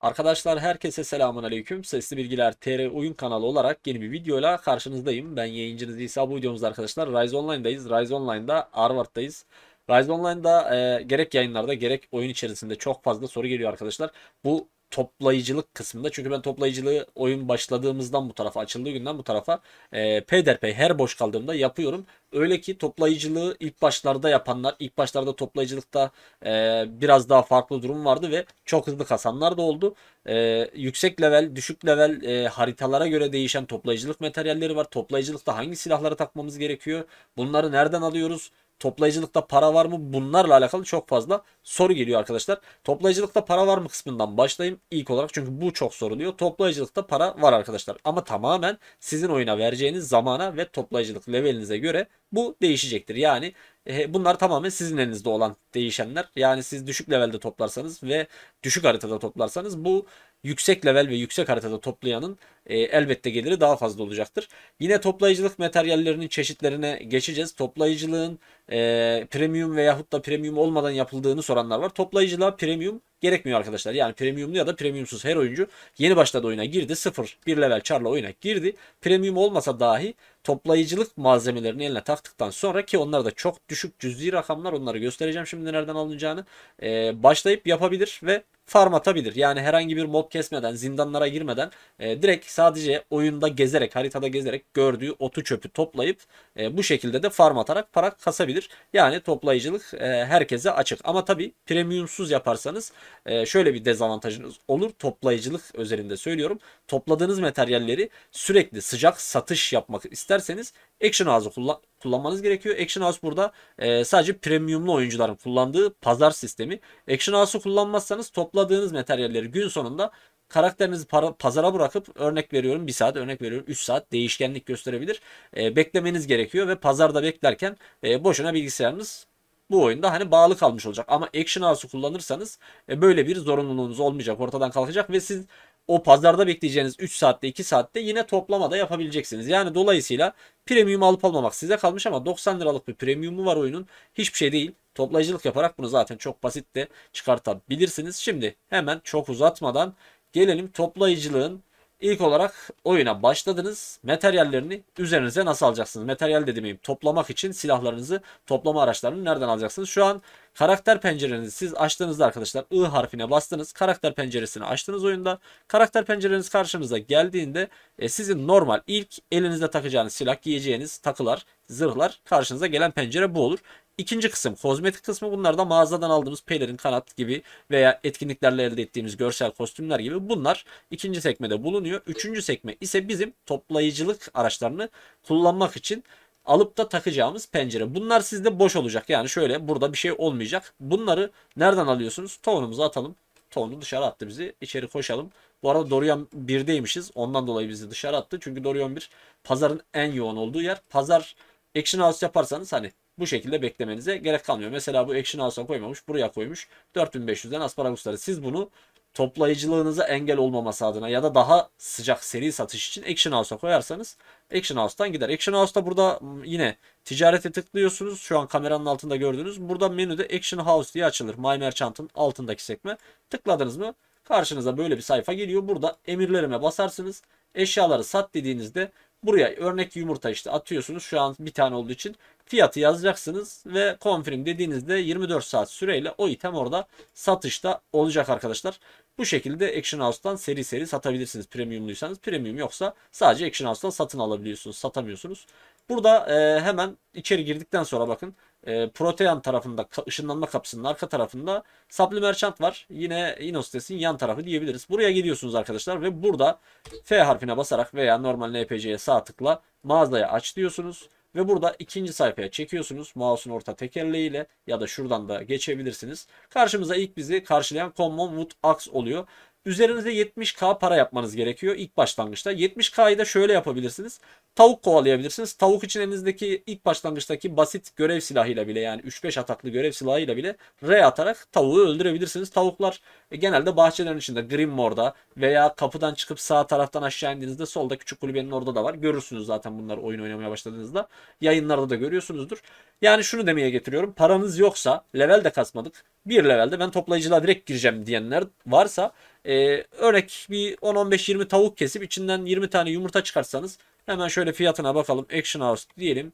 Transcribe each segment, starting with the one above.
Arkadaşlar herkese selamun aleyküm. Sesli Bilgiler TR Oyun kanalı olarak yeni bir videoyla karşınızdayım. Ben yayıncınız İsa bu videomuzda arkadaşlar Rise Online'dayız. Rise Online'da Harvard'dayız. Rise Online'da e, gerek yayınlarda gerek oyun içerisinde çok fazla soru geliyor arkadaşlar. Bu toplayıcılık kısmında. Çünkü ben toplayıcılığı oyun başladığımızdan bu tarafa açıldığı günden bu tarafa e, peyderpey her boş kaldığımda yapıyorum. Öyle ki toplayıcılığı ilk başlarda yapanlar ilk başlarda toplayıcılıkta e, biraz daha farklı durum vardı ve çok hızlı kasanlar da oldu. E, yüksek level düşük level e, haritalara göre değişen toplayıcılık materyalleri var. Toplayıcılıkta hangi silahları takmamız gerekiyor? Bunları nereden alıyoruz? Toplayıcılıkta para var mı? Bunlarla alakalı çok fazla soru geliyor arkadaşlar. Toplayıcılıkta para var mı kısmından başlayayım ilk olarak. Çünkü bu çok soruluyor. Toplayıcılıkta para var arkadaşlar. Ama tamamen sizin oyuna vereceğiniz zamana ve toplayıcılık levelinize göre bu değişecektir. Yani e, bunlar tamamen sizin elinizde olan değişenler. Yani siz düşük levelde toplarsanız ve düşük haritada toplarsanız bu yüksek level ve yüksek haritada toplayanın e, elbette geliri daha fazla olacaktır. Yine toplayıcılık materyallerinin çeşitlerine geçeceğiz. Toplayıcılığın e, premium veyahut da premium olmadan yapıldığını soranlar var. Toplayıcılığa premium gerekmiyor arkadaşlar. Yani premiumlu ya da premiumsuz her oyuncu yeni başladı oyuna girdi. 0 1 level charla oyuna girdi. Premium olmasa dahi toplayıcılık malzemelerini eline taktıktan sonra ki onlar da çok düşük cüzi rakamlar onları göstereceğim şimdi nereden alınacağını. Ee, başlayıp yapabilir ve farm atabilir. Yani herhangi bir mob kesmeden, zindanlara girmeden e, direkt sadece oyunda gezerek, haritada gezerek gördüğü otu çöpü toplayıp e, bu şekilde de farm atarak para kasabilir. Yani toplayıcılık e, herkese açık. Ama tabi premiumsuz yaparsanız e, şöyle bir dezavantajınız olur. Toplayıcılık özelinde söylüyorum. Topladığınız materyalleri sürekli sıcak satış yapmak isterseniz Action ağzı kullan kullanmanız gerekiyor. Action House burada e, sadece premiumlu oyuncuların kullandığı pazar sistemi. Action House'u kullanmazsanız topladığınız materyalleri gün sonunda karakterinizi para, pazara bırakıp örnek veriyorum 1 saat örnek veriyorum 3 saat değişkenlik gösterebilir. E, beklemeniz gerekiyor ve pazarda beklerken e, boşuna bilgisayarınız bu oyunda hani bağlı kalmış olacak. Ama Action House'u kullanırsanız e, böyle bir zorunluluğunuz olmayacak. Ortadan kalkacak ve siz o pazarda bekleyeceğiniz 3 saatte 2 saatte yine toplama da yapabileceksiniz. Yani dolayısıyla premium alıp almamak size kalmış ama 90 liralık bir premiumu var oyunun. Hiçbir şey değil. Toplayıcılık yaparak bunu zaten çok basit de çıkartabilirsiniz. Şimdi hemen çok uzatmadan gelelim toplayıcılığın ilk olarak oyuna başladınız. Materyallerini üzerinize nasıl alacaksınız? Materyal dediğim toplamak için silahlarınızı, toplama araçlarını nereden alacaksınız? Şu an Karakter pencerenizi siz açtığınızda arkadaşlar I harfine bastınız. Karakter penceresini açtınız oyunda. Karakter pencereniz karşınıza geldiğinde e, sizin normal ilk elinizde takacağınız silah giyeceğiniz takılar zırhlar karşınıza gelen pencere bu olur. İkinci kısım kozmetik kısmı bunlar da mağazadan aldığımız pelerin kanat gibi veya etkinliklerle elde ettiğimiz görsel kostümler gibi bunlar ikinci sekmede bulunuyor. Üçüncü sekme ise bizim toplayıcılık araçlarını kullanmak için alıp da takacağımız pencere. Bunlar sizde boş olacak. Yani şöyle burada bir şey olmayacak. Bunları nereden alıyorsunuz? Tone'umuza atalım. Tone'u dışarı attı bizi. İçeri koşalım. Bu arada Dorian 1'deymişiz. Ondan dolayı bizi dışarı attı. Çünkü Dorian 1 pazarın en yoğun olduğu yer. Pazar Action House yaparsanız hani bu şekilde beklemenize gerek kalmıyor. Mesela bu Action House'a koymamış. Buraya koymuş. 4500'den Asparagus'ları. Siz bunu toplayıcılığınıza engel olmaması adına ya da daha sıcak seri satış için Action House'a koyarsanız Action House'tan gider. Action House'da burada yine ticarete tıklıyorsunuz. Şu an kameranın altında gördüğünüz. Burada menüde Action House diye açılır. My Merchant'ın altındaki sekme. Tıkladınız mı? Karşınıza böyle bir sayfa geliyor. Burada emirlerime basarsınız. Eşyaları sat dediğinizde buraya örnek yumurta işte atıyorsunuz. Şu an bir tane olduğu için fiyatı yazacaksınız ve confirm dediğinizde 24 saat süreyle o item orada satışta olacak arkadaşlar. Bu şekilde Action House'tan seri seri satabilirsiniz. Premiumluysanız premium yoksa sadece Action House'tan satın alabiliyorsunuz. Satamıyorsunuz. Burada e, hemen içeri girdikten sonra bakın e, Protean tarafında ışınlanma kapısının arka tarafında Supply Merchant var. Yine Inostes'in yan tarafı diyebiliriz. Buraya geliyorsunuz arkadaşlar ve burada F harfine basarak veya normal NPC'ye sağ tıkla mağazaya aç diyorsunuz. Ve burada ikinci sayfaya çekiyorsunuz. Mouse'un orta tekerleğiyle ya da şuradan da geçebilirsiniz. Karşımıza ilk bizi karşılayan Common Wood Axe oluyor. Üzerinize 70k para yapmanız gerekiyor ilk başlangıçta. 70k'yı da şöyle yapabilirsiniz. Tavuk kovalayabilirsiniz. Tavuk için elinizdeki ilk başlangıçtaki basit görev silahıyla bile yani 3-5 ataklı görev silahıyla bile R atarak tavuğu öldürebilirsiniz. Tavuklar e, genelde bahçelerin içinde Grimmore'da veya kapıdan çıkıp sağ taraftan aşağı indiğinizde solda küçük kulübenin orada da var. Görürsünüz zaten bunları oyun oynamaya başladığınızda. Yayınlarda da görüyorsunuzdur. Yani şunu demeye getiriyorum. Paranız yoksa level de kasmadık. Bir levelde ben toplayıcılığa direkt gireceğim diyenler varsa e, örek bir 10-15-20 tavuk kesip içinden 20 tane yumurta çıkarsanız hemen şöyle fiyatına bakalım. Action House diyelim.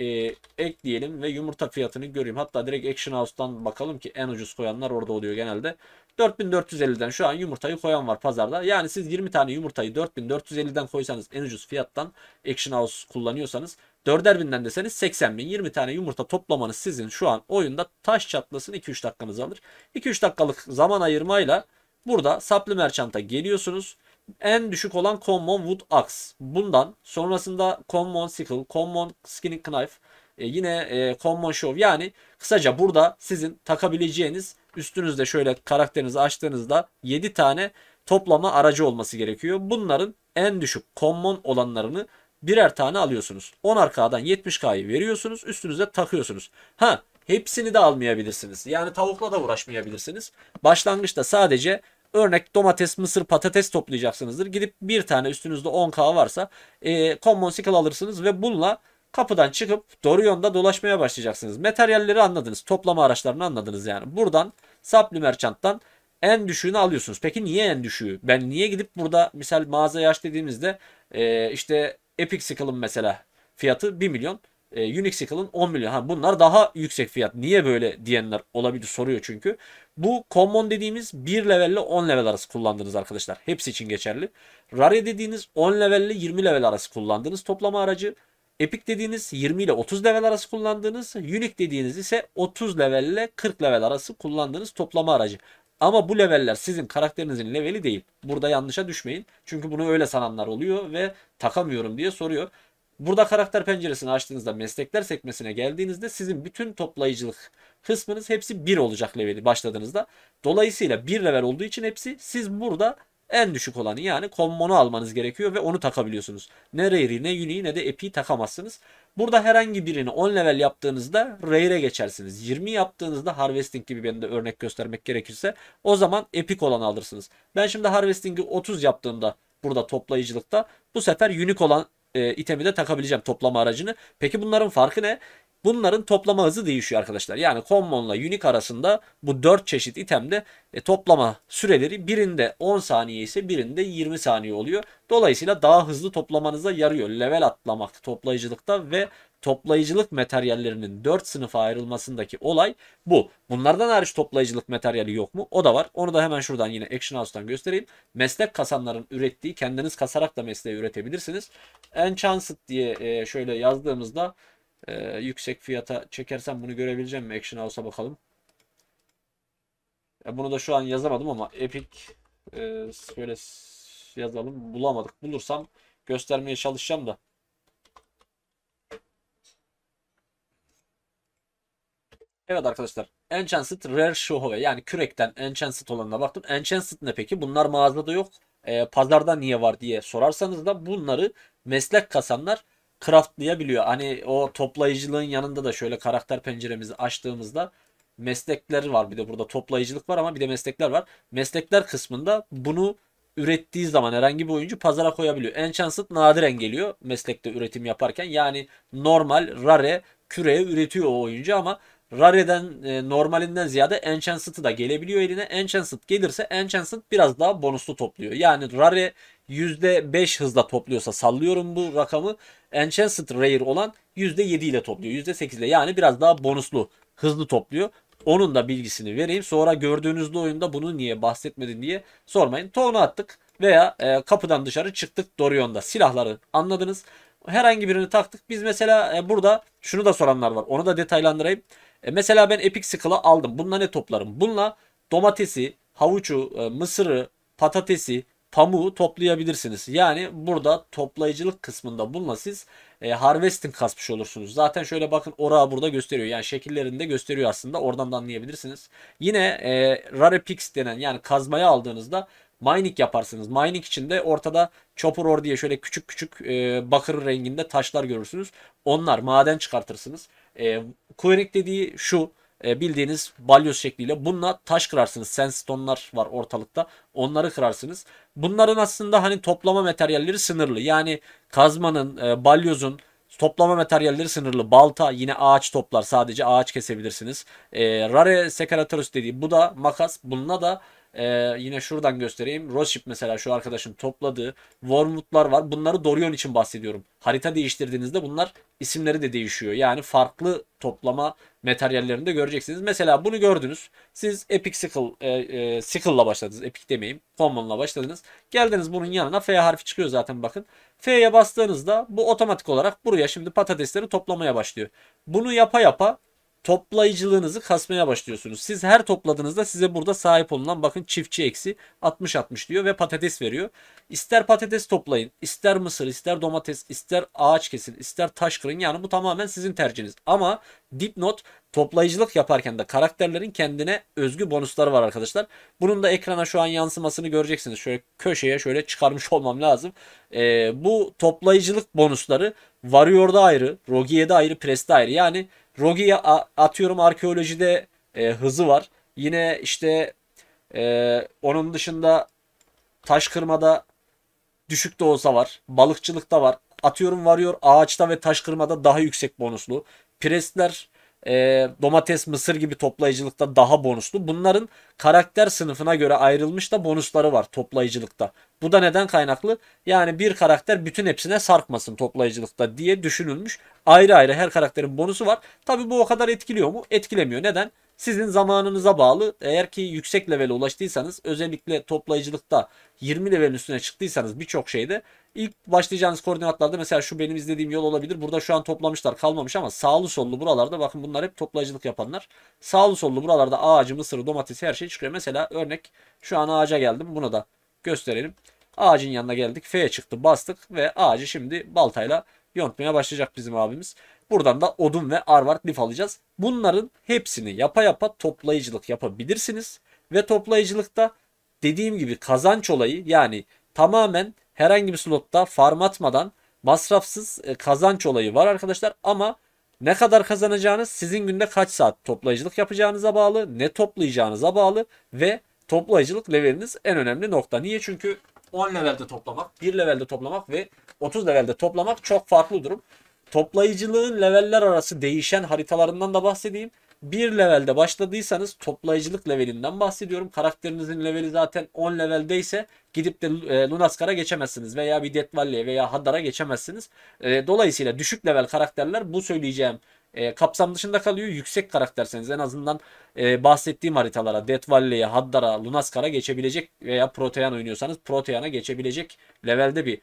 E, ekleyelim ve yumurta fiyatını göreyim. Hatta direkt Action House'tan bakalım ki en ucuz koyanlar orada oluyor genelde. 4450'den şu an yumurtayı koyan var pazarda. Yani siz 20 tane yumurtayı 4450'den koysanız en ucuz fiyattan Action House kullanıyorsanız 4'er binden deseniz 80.000 20 tane yumurta toplamanız sizin şu an oyunda taş çatlasın 2-3 dakikanız alır. 2-3 dakikalık zaman ayırmayla Burada saplı çanta geliyorsunuz. En düşük olan Common Wood Axe. Bundan sonrasında Common Sickle, Common Skinning Knife, e, yine e, Common Shove. Yani kısaca burada sizin takabileceğiniz üstünüzde şöyle karakterinizi açtığınızda 7 tane toplama aracı olması gerekiyor. Bunların en düşük common olanlarını birer tane alıyorsunuz. 10 arkadan 70k'yı veriyorsunuz. Üstünüze takıyorsunuz. Ha hepsini de almayabilirsiniz. Yani tavukla da uğraşmayabilirsiniz. Başlangıçta sadece Örnek domates, mısır, patates toplayacaksınızdır. Gidip bir tane üstünüzde 10K varsa e, common sickle alırsınız ve bununla kapıdan çıkıp doğru yönde dolaşmaya başlayacaksınız. Materyalleri anladınız. Toplama araçlarını anladınız yani. Buradan Supply Merchant'tan en düşüğünü alıyorsunuz. Peki niye en düşüğü? Ben niye gidip burada misal mağaza yaş dediğimizde e, işte Epic Sickle'ın mesela fiyatı 1 milyon. E, Unix Yıkıl'ın 10 milyon. Ha, bunlar daha yüksek fiyat. Niye böyle diyenler olabilir soruyor çünkü. Bu common dediğimiz 1 level ile 10 level arası kullandınız arkadaşlar. Hepsi için geçerli. Rare dediğiniz 10 level ile 20 level arası kullandınız toplama aracı. Epic dediğiniz 20 ile 30 level arası kullandığınız, Unique dediğiniz ise 30 level ile 40 level arası kullandığınız toplama aracı. Ama bu leveller sizin karakterinizin leveli değil. Burada yanlışa düşmeyin. Çünkü bunu öyle sananlar oluyor ve takamıyorum diye soruyor. Burada karakter penceresini açtığınızda meslekler sekmesine geldiğinizde sizin bütün toplayıcılık kısmınız hepsi 1 olacak leveli başladığınızda. Dolayısıyla 1 level olduğu için hepsi siz burada en düşük olanı yani kommonu almanız gerekiyor ve onu takabiliyorsunuz. Ne Rare'i ne Uni'yi ne de Epi'yi takamazsınız. Burada herhangi birini 10 level yaptığınızda Rare'e geçersiniz. 20 yaptığınızda Harvesting gibi ben de örnek göstermek gerekirse o zaman Epic olanı alırsınız. Ben şimdi Harvesting'i 30 yaptığımda burada toplayıcılıkta bu sefer Unique olan e, itemi de takabileceğim toplama aracını. Peki bunların farkı ne? Bunların toplama hızı değişiyor arkadaşlar. Yani Common'la Unique arasında bu 4 çeşit itemde e, toplama süreleri birinde 10 saniye ise birinde 20 saniye oluyor. Dolayısıyla daha hızlı toplamanıza yarıyor. Level atlamak toplayıcılıkta ve toplayıcılık materyallerinin 4 sınıfa ayrılmasındaki olay bu. Bunlardan hariç toplayıcılık materyali yok mu? O da var. Onu da hemen şuradan yine Action House'tan göstereyim. Meslek kasanların ürettiği kendiniz kasarak da mesleği üretebilirsiniz. Enchanted diye e, şöyle yazdığımızda e, yüksek fiyata çekersem bunu görebileceğim mi? Action House'a bakalım. Bunu da şu an yazamadım ama Epic e, şöyle yazalım. Bulamadık. Bulursam göstermeye çalışacağım da. Evet arkadaşlar. Enchanted Rare Shohoe yani kürekten Enchanted olanına baktım. Enchanted ne peki? Bunlar mağazada yok. E, pazarda niye var diye sorarsanız da bunları meslek kasanlar craftlayabiliyor. Hani o toplayıcılığın yanında da şöyle karakter penceremizi açtığımızda meslekler var. Bir de burada toplayıcılık var ama bir de meslekler var. Meslekler kısmında bunu ürettiği zaman herhangi bir oyuncu pazara koyabiliyor. Enchanted nadiren geliyor meslekte üretim yaparken. Yani normal, rare, küreye üretiyor o oyuncu ama Rare'den e, normalinden ziyade Enchanted'ı da gelebiliyor eline. Enchanted gelirse Enchanted biraz daha bonuslu topluyor. Yani Rare %5 hızla topluyorsa sallıyorum bu rakamı. Enchanted Rare olan %7 ile topluyor. %8 ile yani biraz daha bonuslu hızlı topluyor. Onun da bilgisini vereyim. Sonra gördüğünüzde oyunda bunu niye bahsetmedin diye sormayın. Tona attık veya e, kapıdan dışarı çıktık Dorion'da. Silahları anladınız. Herhangi birini taktık. Biz mesela e, burada şunu da soranlar var. Onu da detaylandırayım. E mesela ben Epic Skill'ı aldım. Bununla ne toplarım? Bununla domatesi, havucu, e, mısırı, patatesi, pamuğu toplayabilirsiniz. Yani burada toplayıcılık kısmında bununla siz e, harvesting kasmış olursunuz. Zaten şöyle bakın orağı burada gösteriyor. Yani şekillerini de gösteriyor aslında. Oradan da anlayabilirsiniz. Yine e, rare picks denen yani kazmaya aldığınızda mining yaparsınız. Mining içinde ortada chopper ore diye şöyle küçük küçük e, bakır renginde taşlar görürsünüz. Onlar maden çıkartırsınız. E, ee, quarrying dediği şu e, bildiğiniz balyoz şekliyle bununla taş kırarsınız. Sandstone'lar var ortalıkta. Onları kırarsınız. Bunların aslında hani toplama materyalleri sınırlı. Yani kazmanın, e, balyozun toplama materyalleri sınırlı. Balta yine ağaç toplar. Sadece ağaç kesebilirsiniz. E, rare seceratorus dediği bu da makas. Bununla da ee, yine şuradan göstereyim. Roship mesela şu arkadaşın topladığı Wormwood'lar var. Bunları Dorion için bahsediyorum. Harita değiştirdiğinizde bunlar isimleri de değişiyor. Yani farklı toplama materyallerini de göreceksiniz. Mesela bunu gördünüz. Siz Epic Sickle, e, e, Sickle'la başladınız. Epic demeyeyim. Common'la başladınız. Geldiniz bunun yanına F harfi çıkıyor zaten bakın. F'ye bastığınızda bu otomatik olarak buraya şimdi patatesleri toplamaya başlıyor. Bunu yapa yapa toplayıcılığınızı kasmaya başlıyorsunuz. Siz her topladığınızda size burada sahip olunan bakın çiftçi eksi 60-60 diyor ve patates veriyor. İster patates toplayın, ister mısır, ister domates, ister ağaç kesin, ister taş kırın. Yani bu tamamen sizin tercihiniz. Ama dipnot toplayıcılık yaparken de karakterlerin kendine özgü bonusları var arkadaşlar. Bunun da ekrana şu an yansımasını göreceksiniz. Şöyle köşeye şöyle çıkarmış olmam lazım. Ee, bu toplayıcılık bonusları Warrior'da ayrı, Rogue'de ayrı, Press'te ayrı. Yani Rogi'ye atıyorum arkeolojide e, hızı var. Yine işte e, onun dışında taş kırmada düşük de olsa var. Balıkçılıkta var. Atıyorum varıyor ağaçta ve taş kırmada daha yüksek bonuslu. Presler e, domates, mısır gibi toplayıcılıkta daha bonuslu. Bunların karakter sınıfına göre ayrılmış da bonusları var toplayıcılıkta. Bu da neden kaynaklı? Yani bir karakter bütün hepsine sarkmasın toplayıcılıkta diye düşünülmüş. Ayrı ayrı her karakterin bonusu var. Tabi bu o kadar etkiliyor mu? Etkilemiyor. Neden? Sizin zamanınıza bağlı. Eğer ki yüksek levele ulaştıysanız özellikle toplayıcılıkta 20 levelin üstüne çıktıysanız birçok şeyde ilk başlayacağınız koordinatlarda mesela şu benim izlediğim yol olabilir. Burada şu an toplamışlar kalmamış ama sağlı sollu buralarda bakın bunlar hep toplayıcılık yapanlar. Sağlı sollu buralarda ağacı, mısır, domates her şey çıkıyor. Mesela örnek şu an ağaca geldim. Bunu da gösterelim. Ağacın yanına geldik. F'ye çıktı bastık ve ağacı şimdi baltayla yontmaya başlayacak bizim abimiz. Buradan da odun ve arvart lif alacağız. Bunların hepsini yapa yapa toplayıcılık yapabilirsiniz. Ve toplayıcılıkta dediğim gibi kazanç olayı yani tamamen herhangi bir slotta farm atmadan masrafsız e, kazanç olayı var arkadaşlar. Ama ne kadar kazanacağınız sizin günde kaç saat toplayıcılık yapacağınıza bağlı, ne toplayacağınıza bağlı ve toplayıcılık leveliniz en önemli nokta. Niye? Çünkü 10 levelde toplamak, 1 levelde toplamak ve 30 levelde toplamak çok farklı durum. Toplayıcılığın leveller arası değişen haritalarından da bahsedeyim. Bir levelde başladıysanız toplayıcılık levelinden bahsediyorum. Karakterinizin leveli zaten 10 leveldeyse gidip de e, Lunaskar'a geçemezsiniz veya bir Death veya Hadar'a geçemezsiniz. E, dolayısıyla düşük level karakterler bu söyleyeceğim e, kapsam dışında kalıyor. Yüksek karakterseniz en azından e, bahsettiğim haritalara Death Hadara, Haddar'a, Lunaskar'a geçebilecek veya Protean oynuyorsanız Protean'a geçebilecek levelde bir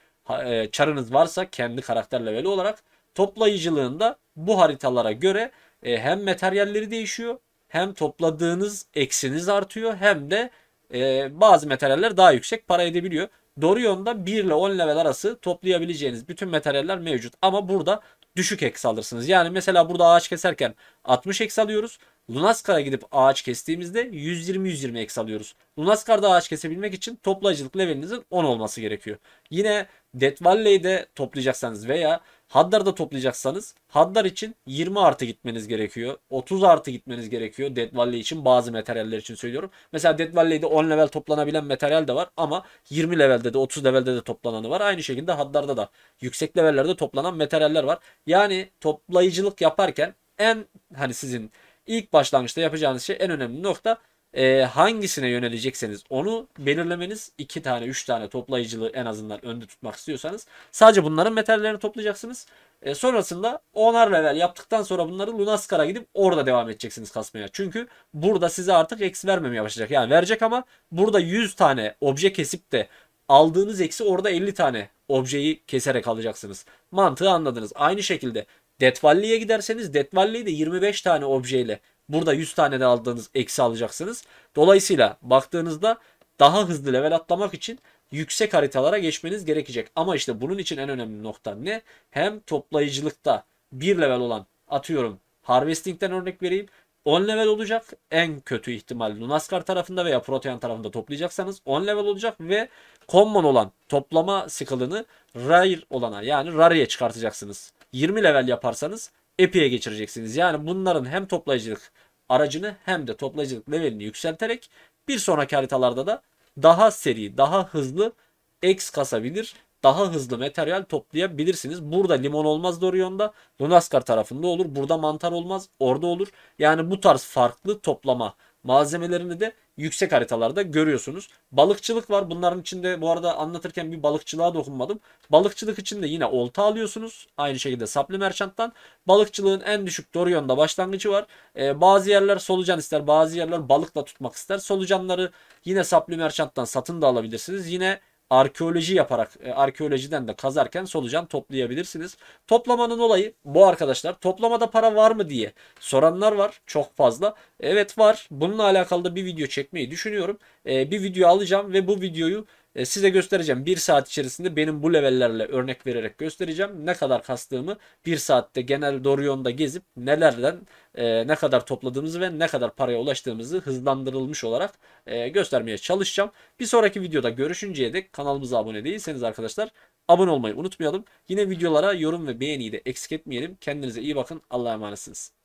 e, çarınız varsa kendi karakter leveli olarak Toplayıcılığında bu haritalara göre e, hem materyalleri değişiyor hem topladığınız eksiniz artıyor hem de e, bazı materyaller daha yüksek para edebiliyor. Dorion'da 1 ile 10 level arası toplayabileceğiniz bütün materyaller mevcut ama burada düşük eks alırsınız. Yani mesela burada ağaç keserken 60 eks alıyoruz Lunaskar'a gidip ağaç kestiğimizde 120-120 eks alıyoruz. Lunaskar'da ağaç kesebilmek için toplayıcılık levelinizin 10 olması gerekiyor. Yine Death Valley'de toplayacaksanız veya Haddar'da toplayacaksanız Haddar için 20 artı gitmeniz gerekiyor. 30 artı gitmeniz gerekiyor Death Valley için bazı materyaller için söylüyorum. Mesela Death Valley'de 10 level toplanabilen materyal de var ama 20 levelde de 30 levelde de toplananı var. Aynı şekilde Haddar'da da yüksek levellerde toplanan materyaller var. Yani toplayıcılık yaparken en hani sizin ilk başlangıçta yapacağınız şey en önemli nokta e, hangisine yönelecekseniz onu belirlemeniz iki tane üç tane toplayıcılığı en azından önde tutmak istiyorsanız sadece bunların metallerini toplayacaksınız. E, sonrasında onar level yaptıktan sonra bunları Lunaskar'a gidip orada devam edeceksiniz kasmaya. Çünkü burada size artık eksi vermemeye başlayacak. Yani verecek ama burada 100 tane obje kesip de aldığınız eksi orada 50 tane objeyi keserek alacaksınız. Mantığı anladınız. Aynı şekilde Detvalli'ye giderseniz Death Valley'de 25 tane objeyle burada 100 tane de aldığınız eksi alacaksınız. Dolayısıyla baktığınızda daha hızlı level atlamak için yüksek haritalara geçmeniz gerekecek. Ama işte bunun için en önemli nokta ne? Hem toplayıcılıkta bir level olan atıyorum Harvesting'den örnek vereyim. 10 level olacak en kötü ihtimal Lunaskar tarafında veya Protean tarafında toplayacaksanız 10 level olacak ve common olan toplama skill'ını rare olana yani rare'ye çıkartacaksınız. 20 level yaparsanız Epi'ye geçireceksiniz. Yani bunların hem toplayıcılık aracını hem de toplayıcılık levelini yükselterek bir sonraki haritalarda da daha seri, daha hızlı X kasabilir, daha hızlı materyal toplayabilirsiniz. Burada limon olmaz Dorion'da, Lunaskar tarafında olur. Burada mantar olmaz, orada olur. Yani bu tarz farklı toplama Malzemelerini de yüksek haritalarda görüyorsunuz. Balıkçılık var. Bunların içinde bu arada anlatırken bir balıkçılığa dokunmadım. Balıkçılık için de yine olta alıyorsunuz. Aynı şekilde saplı merçanttan. Balıkçılığın en düşük Dorion'da başlangıcı var. Ee, bazı yerler solucan ister. Bazı yerler balıkla tutmak ister. Solucanları yine saplı merçanttan satın da alabilirsiniz. Yine arkeoloji yaparak e, arkeolojiden de kazarken solucan toplayabilirsiniz. Toplamanın olayı bu arkadaşlar. Toplamada para var mı diye soranlar var çok fazla. Evet var. Bununla alakalı da bir video çekmeyi düşünüyorum. E, bir video alacağım ve bu videoyu e, size göstereceğim 1 saat içerisinde benim bu levellerle örnek vererek göstereceğim. Ne kadar kastığımı 1 saatte genel Dorion'da gezip nelerden e, ne kadar topladığımızı ve ne kadar paraya ulaştığımızı hızlandırılmış olarak e, göstermeye çalışacağım. Bir sonraki videoda görüşünceye dek kanalımıza abone değilseniz arkadaşlar abone olmayı unutmayalım. Yine videolara yorum ve beğeniyi de eksik etmeyelim. Kendinize iyi bakın. Allah'a emanetsiniz.